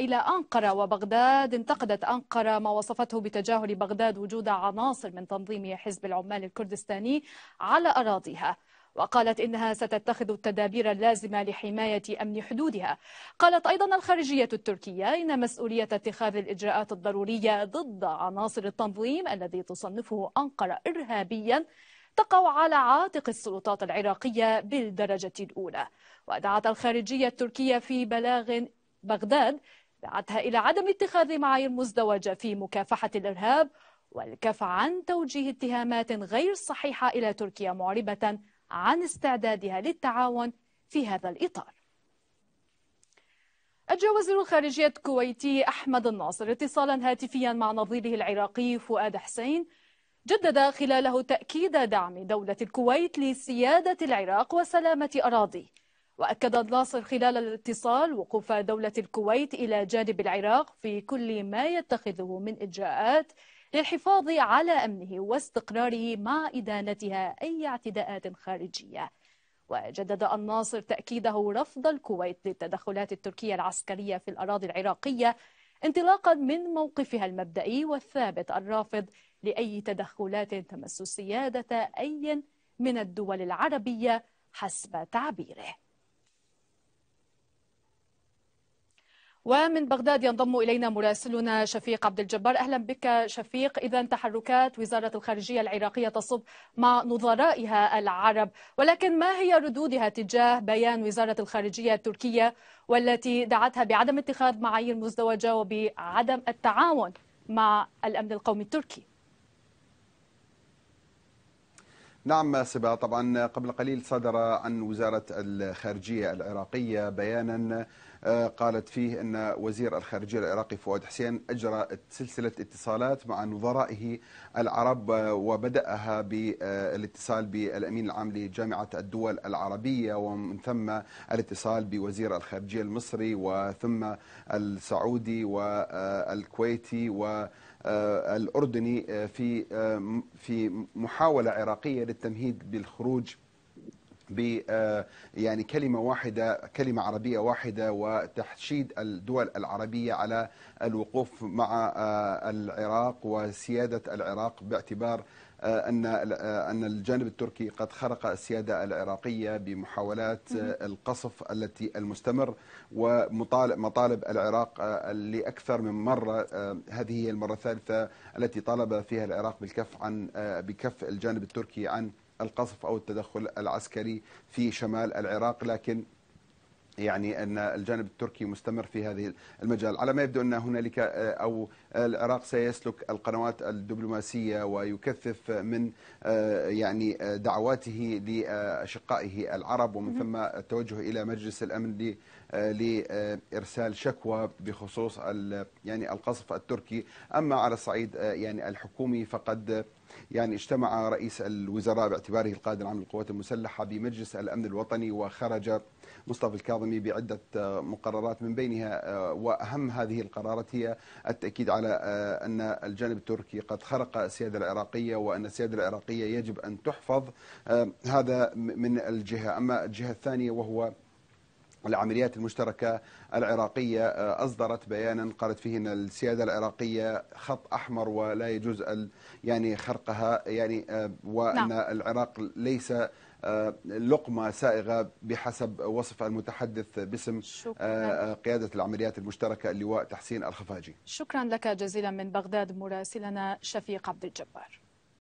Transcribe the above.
إلى أنقرة وبغداد انتقدت أنقرة ما وصفته بتجاهل بغداد وجود عناصر من تنظيم حزب العمال الكردستاني على أراضيها وقالت إنها ستتخذ التدابير اللازمة لحماية أمن حدودها قالت أيضا الخارجية التركية إن مسؤولية اتخاذ الإجراءات الضرورية ضد عناصر التنظيم الذي تصنفه أنقرة إرهابيا تقع على عاتق السلطات العراقية بالدرجة الأولى ودعت الخارجية التركية في بلاغ بغداد دعتها إلى عدم اتخاذ معايير مزدوجة في مكافحة الإرهاب والكف عن توجيه اتهامات غير صحيحة إلى تركيا معربة عن استعدادها للتعاون في هذا الإطار أجرى وزير الخارجية الكويتي أحمد الناصر اتصالا هاتفيا مع نظيره العراقي فؤاد حسين جدد خلاله تأكيد دعم دولة الكويت لسيادة العراق وسلامة أراضيه وأكد الناصر خلال الاتصال وقوف دولة الكويت إلى جانب العراق في كل ما يتخذه من إجراءات للحفاظ على أمنه واستقراره مع إدانتها أي اعتداءات خارجية وجدد الناصر تأكيده رفض الكويت للتدخلات التركية العسكرية في الأراضي العراقية انطلاقا من موقفها المبدئي والثابت الرافض لأي تدخلات تمس سيادة أي من الدول العربية حسب تعبيره ومن بغداد ينضم إلينا مراسلنا شفيق عبد الجبار أهلا بك شفيق إذا تحركات وزارة الخارجية العراقية تصب مع نظرائها العرب ولكن ما هي ردودها تجاه بيان وزارة الخارجية التركية والتي دعتها بعدم اتخاذ معايير مزدوجة وبعدم التعاون مع الأمن القومي التركي نعم سبا طبعا قبل قليل صدر عن وزارة الخارجية العراقية بيانا آه، قالت فيه أن وزير الخارجية العراقي فؤاد حسين أجرى سلسلة اتصالات مع نظرائه العرب آه، وبدأها بالاتصال بالأمين العام لجامعة الدول العربية ومن ثم الاتصال بوزير الخارجية المصري وثم السعودي والكويتي و آه، الأردني آه، في آه، في محاولة عراقية للتمهيد بالخروج ب آه، يعني كلمة واحدة كلمة عربية واحدة وتحشيد الدول العربية على الوقوف مع آه، العراق وسيادة العراق باعتبار آه، أن أن الجانب التركي قد خرق السيادة العراقية بمحاولات القصف التي المستمر ومطالب مطالب العراق لأكثر من مرة هذه هي المرة الثالثة التي طالب فيها العراق بالكف عن بكف الجانب التركي عن القصف أو التدخل العسكري في شمال العراق لكن يعني أن الجانب التركي مستمر في هذه المجال على ما يبدو أن هنالك آه، أو العراق سيسلك القنوات الدبلوماسية ويكثف من آه، يعني آه، دعواته لأشقائه العرب ومن ثم التوجه إلى مجلس الأمن لارسال شكوى بخصوص يعني القصف التركي اما على الصعيد يعني الحكومي فقد يعني اجتمع رئيس الوزراء باعتباره القائد العام للقوات المسلحه بمجلس الامن الوطني وخرج مصطفى الكاظم الكاظمي بعدة آه، مقررات من بينها آه، وأهم هذه القرارات هي التأكيد على آه، أن الجانب التركي قد خرق السيادة العراقية وأن السيادة العراقية يجب أن تحفظ هذا من الجهة أما الجهة الثانية وهو العمليات المشتركة العراقية أصدرت بيانا قالت فيه أن السيادة العراقية خط أحمر ولا يجوز يعني خرقها يعني وأن نعم. العراق ليس آه، لقمة سائغة بحسب وصف المتحدث باسم آه، آه، قيادة العمليات المشتركة اللواء تحسين الخفاجي شكرا لك جزيلا من بغداد مراسلنا شفيق عبد الجبار